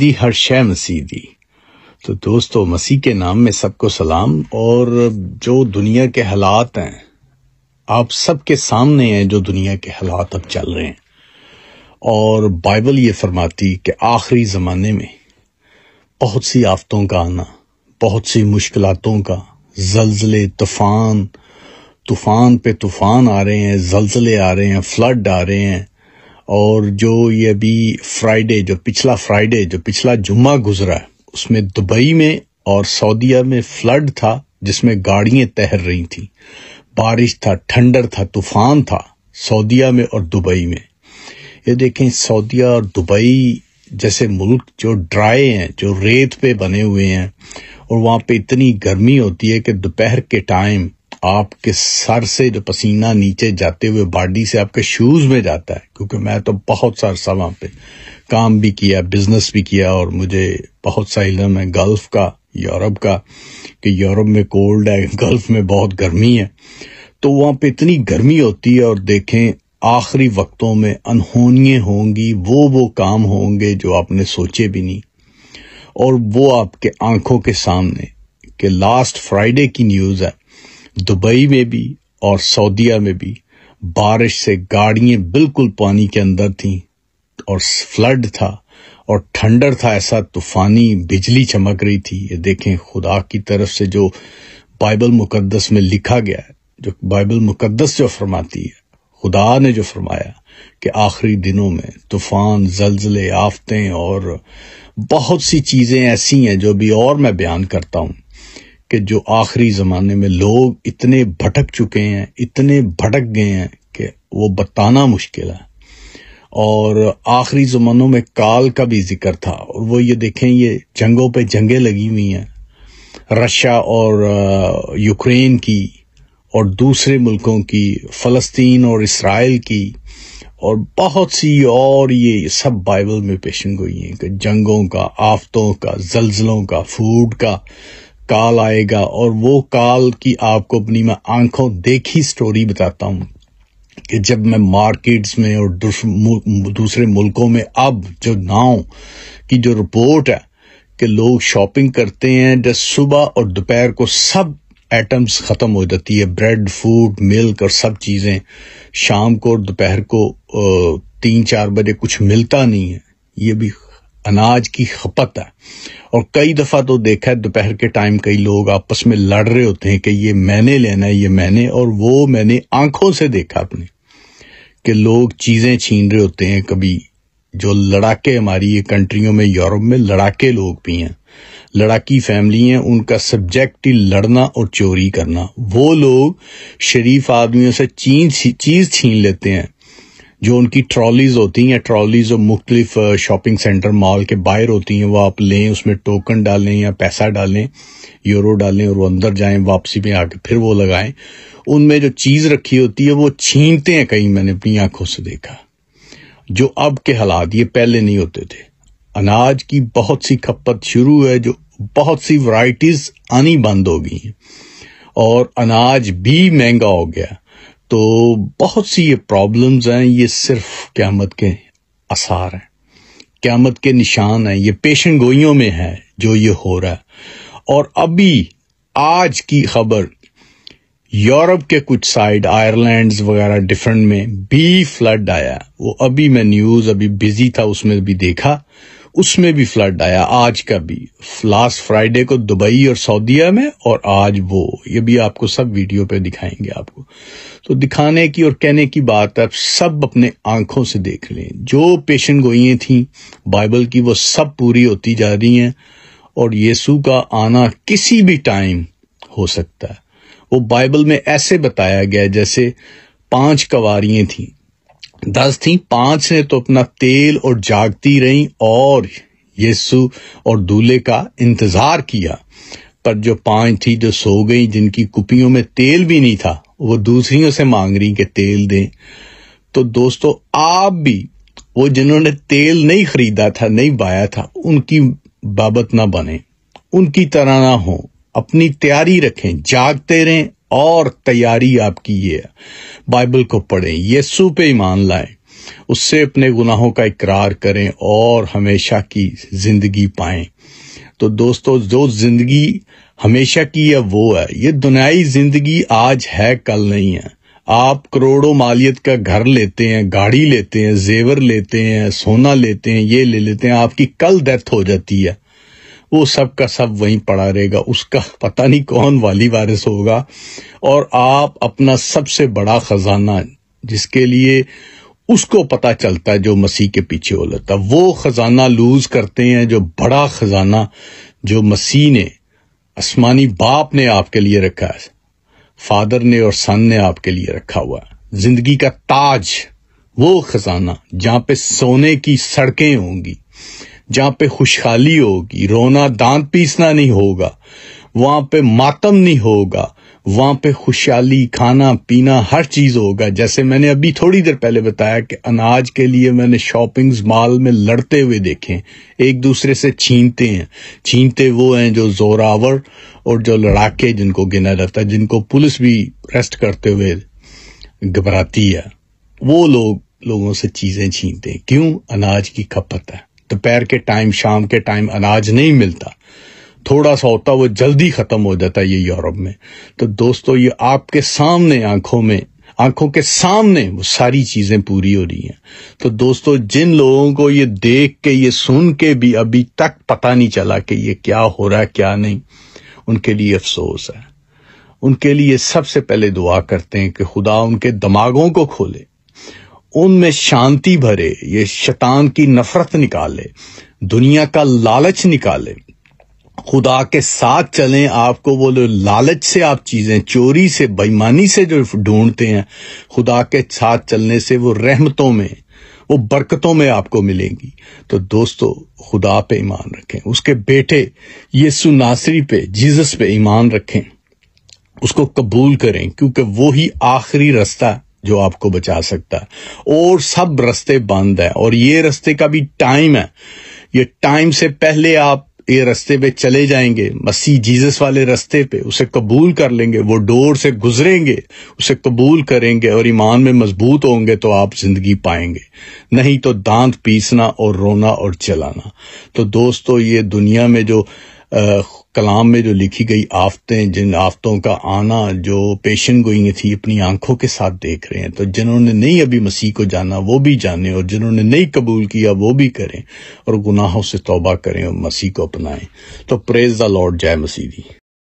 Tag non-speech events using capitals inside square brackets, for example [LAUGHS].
दी हर शय मसीदी तो दोस्तों मसीह के नाम में सबको सलाम और जो दुनिया के हालात हैं आप सबके सामने हैं जो दुनिया के हालात अब चल रहे हैं और बाइबल ये फरमाती कि आखिरी ज़माने में बहुत सी आफतों का आना बहुत सी मुश्किलों का जलजले तूफान तूफान पे तूफान आ रहे हैं जलजले आ रहे हैं फ्लड आ रहे हैं और जो ये अभी फ्राइडे जो पिछला फ्राइडे जो पिछला जुम्मा गुजरा है उसमें दुबई में और सऊदीया में फ्लड था जिसमें गाड़ियां तैर रही थी बारिश था ठंडर था तूफान था सऊदीया में और दुबई में ये देखें सऊदीया और दुबई जैसे मुल्क जो ड्राई हैं जो रेत पे बने हुए हैं और वहाँ पे इतनी गर्मी होती है कि दोपहर के टाइम आपके सर से जो पसीना नीचे जाते हुए बॉडी से आपके शूज़ में जाता है क्योंकि मैं तो बहुत सा वहां पे काम भी किया बिजनेस भी किया और मुझे बहुत सा इलम है गल्फ़ का यूरोप का कि यूरोप में कोल्ड है गल्फ़ [LAUGHS] में बहुत गर्मी है तो वहां पे इतनी गर्मी होती है और देखें आखिरी वक्तों में अनहोनिये होंगी वो वो काम होंगे जो आपने सोचे भी नहीं और वो आपके आंखों के सामने के लास्ट फ्राइडे की न्यूज़ है दुबई में भी और सऊदिया में भी बारिश से गाड़ियां बिल्कुल पानी के अंदर थीं और फ्लड था और ठंडर था ऐसा तूफानी बिजली चमक रही थी ये देखें खुदा की तरफ से जो बाइबल मुकद्दस में लिखा गया है जो बाइबल मुकद्दस जो फरमाती है खुदा ने जो फरमाया कि आखिरी दिनों में तूफान जलजले आफतें और बहुत सी चीज़ें ऐसी हैं जो भी और मैं बयान करता हूं कि जो आखिरी ज़माने में लोग इतने भटक चुके हैं इतने भटक गए हैं कि वो बताना मुश्किल है और आखिरी ज़मानों में काल का भी जिक्र था और वो ये देखें ये जंगों पे जंगें लगी हुई हैं रशिया और यूक्रेन की और दूसरे मुल्कों की फ़लस्तीन और इसराइल की और बहुत सी और ये सब बाइबल में पेशन गोई हैं कि जंगों का आफतों का जलजलों का फूड का काल आएगा और वो काल की आपको अपनी मैं आंखों देखी स्टोरी बताता हूं कि जब मैं मार्केट्स में और दूसरे मुल्कों में अब जो नाव की जो रिपोर्ट है कि लोग शॉपिंग करते हैं जब सुबह और दोपहर को सब एटम्स ख़त्म हो जाती है ब्रेड फूड मिल्क और सब चीज़ें शाम को और दोपहर को तीन चार बजे कुछ मिलता नहीं है ये भी अनाज की खपत है और कई दफ़ा तो देखा है दोपहर के टाइम कई लोग आपस में लड़ रहे होते हैं कि ये मैंने लेना है ये मैंने और वो मैंने आंखों से देखा अपने कि लोग चीज़ें छीन रहे होते हैं कभी जो लड़ाके हमारी ये कंट्रियों में यूरोप में लड़ाके लोग भी हैं लड़ाकी फैमिली हैं उनका सब्जेक्ट ही लड़ना और चोरी करना वो लोग शरीफ आदमियों से चीज चीज छीन लेते हैं जो उनकी ट्रॉलीज होती हैं ट्रॉलीज जो मुख्तलिफ शॉपिंग सेंटर मॉल के बाहर होती हैं वो आप लें उसमें टोकन डालें या पैसा डालें यूरो डालें और वो अंदर जाएं वापसी में आके फिर वो लगाएं उनमें जो चीज़ रखी होती है वो छीनते हैं कहीं मैंने अपनी आंखों से देखा जो अब के हालात ये पहले नहीं होते थे अनाज की बहुत सी खपत शुरू है जो बहुत सी वराइटीज़ आनी बंद हो गई है और अनाज भी महंगा हो गया तो बहुत सी ये प्रॉब्लम्स हैं ये सिर्फ क्यामत के आसार हैं क्यामत के निशान हैं ये पेशन गोइयों में है जो ये हो रहा है और अभी आज की खबर यूरोप के कुछ साइड आयरलैंड वगैरह डिफरेंट में भी फ्लड आया वो अभी मैं न्यूज़ अभी बिजी था उसमें भी देखा उसमें भी फ्लड आया आज का भी लास्ट फ्राइडे को दुबई और सऊदीया में और आज वो ये भी आपको सब वीडियो पे दिखाएंगे आपको तो दिखाने की और कहने की बात आप सब अपने आंखों से देख लें जो पेशेंट गोइयाँ थी बाइबल की वो सब पूरी होती जा रही हैं और यीशु का आना किसी भी टाइम हो सकता है वो बाइबल में ऐसे बताया गया जैसे पांच कवारियां थीं दस थी पांच ने तो अपना तेल और जागती रही और यीशु और दूल्हे का इंतजार किया पर जो पांच थी जो सो गई जिनकी कुपियों में तेल भी नहीं था वो दूसरियों से मांग रही कि तेल दें तो दोस्तों आप भी वो जिन्होंने तेल नहीं खरीदा था नहीं बाया था उनकी बाबत ना बने उनकी तरह ना हो अपनी तैयारी रखें जागते रहें और तैयारी आपकी ये है बाइबल को पढ़ें यीशु पे ईमान लाएं उससे अपने गुनाहों का इकरार करें और हमेशा की जिंदगी पाएं तो दोस्तों जो जिंदगी हमेशा की है वो है ये दुनियाई जिंदगी आज है कल नहीं है आप करोड़ों मालियत का घर लेते हैं गाड़ी लेते हैं जेवर लेते हैं सोना लेते हैं ये ले लेते हैं आपकी कल डेथ हो जाती है वो सब का सब वहीं पड़ा रहेगा उसका पता नहीं कौन वाली वारिस होगा और आप अपना सबसे बड़ा खजाना जिसके लिए उसको पता चलता है जो मसीह के पीछे हो लेता वो खजाना लूज करते हैं जो बड़ा खजाना जो मसीह ने आसमानी बाप ने आपके लिए रखा है फादर ने और सन ने आपके लिए रखा हुआ है जिंदगी का ताज वो खजाना जहां पे सोने की सड़कें होंगी जहां पे खुशहाली होगी रोना दांत पीसना नहीं होगा वहां पे मातम नहीं होगा वहां पे खुशहाली खाना पीना हर चीज होगा जैसे मैंने अभी थोड़ी देर पहले बताया कि अनाज के लिए मैंने शॉपिंग्स मॉल में लड़ते हुए देखे एक दूसरे से छीनते हैं छीनते वो हैं जो जोरावर और जो लड़ाके जिनको गिना जाता है जिनको पुलिस भी अरेस्ट करते हुए घबराती है वो लोग लोगों से चीजें छीनते हैं क्यों अनाज की खपत है दोपहर के टाइम शाम के टाइम अनाज नहीं मिलता थोड़ा सा होता वो जल्दी ख़त्म हो जाता है ये यूरोप में तो दोस्तों ये आपके सामने आंखों में आंखों के सामने वो सारी चीज़ें पूरी हो रही हैं तो दोस्तों जिन लोगों को ये देख के ये सुन के भी अभी तक पता नहीं चला कि ये क्या हो रहा है क्या नहीं उनके लिए अफसोस है उनके लिए सबसे पहले दुआ करते हैं कि खुदा उनके दिमागों को खोले उनमें शांति भरे ये शैतान की नफरत निकाले दुनिया का लालच निकाले खुदा के साथ चलें आपको वो लालच से आप चीज़ें चोरी से बेईमानी से जो ढूंढते हैं खुदा के साथ चलने से वो रहमतों में वो बरकतों में आपको मिलेंगी तो दोस्तों खुदा पे ईमान रखें उसके बेटे यीशु नासरी पे जीसस पे ईमान रखें उसको कबूल करें क्योंकि वो ही आखिरी रास्ता है जो आपको बचा सकता है और सब रस्ते बंद है और ये रस्ते का भी टाइम है ये टाइम से पहले आप ये रस्ते पे चले जाएंगे मसीह जीसस वाले रस्ते पे उसे कबूल कर लेंगे वो डोर से गुजरेंगे उसे कबूल करेंगे और ईमान में मजबूत होंगे तो आप जिंदगी पाएंगे नहीं तो दांत पीसना और रोना और चलाना तो दोस्तों ये दुनिया में जो कलाम में जो लिखी गई आफतें जिन आफतों का आना जो पेशन गोई थी अपनी आंखों के साथ देख रहे हैं तो जिन्होंने नहीं अभी मसीह को जाना वो भी जाने और जिन्होंने नहीं कबूल किया वो भी करें और गुनाहों से तोबा करें और मसीह को अपनाएं तो प्रेज द लॉर्ड जय मसीह